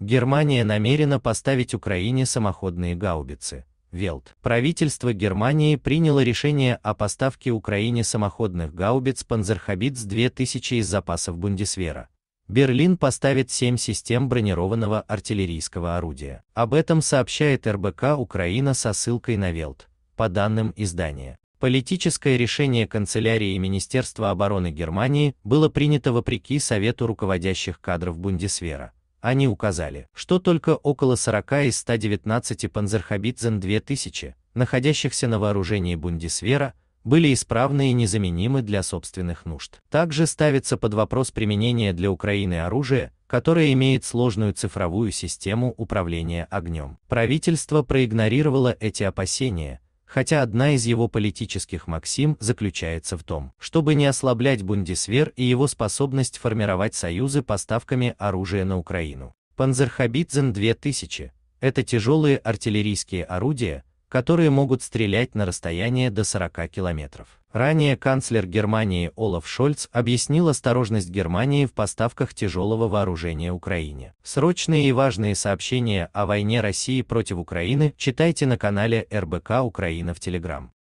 Германия намерена поставить Украине самоходные гаубицы. Велт. Правительство Германии приняло решение о поставке Украине самоходных гаубиц Панзерхабиц 2000 из запасов Бундесвера. Берлин поставит 7 систем бронированного артиллерийского орудия. Об этом сообщает РБК Украина со ссылкой на Велт, по данным издания. Политическое решение канцелярии и Министерства обороны Германии было принято вопреки совету руководящих кадров Бундесвера. Они указали, что только около 40 из 119 панзерхабитзен 2000, находящихся на вооружении Бундисвера, были исправны и незаменимы для собственных нужд. Также ставится под вопрос применение для Украины оружия, которое имеет сложную цифровую систему управления огнем. Правительство проигнорировало эти опасения, хотя одна из его политических максим заключается в том, чтобы не ослаблять Бундесвер и его способность формировать союзы поставками оружия на Украину. Панзерхабитзен 2000 – это тяжелые артиллерийские орудия, которые могут стрелять на расстояние до 40 километров. Ранее канцлер Германии Олаф Шольц объяснил осторожность Германии в поставках тяжелого вооружения Украине. Срочные и важные сообщения о войне России против Украины читайте на канале РБК Украина в Телеграм.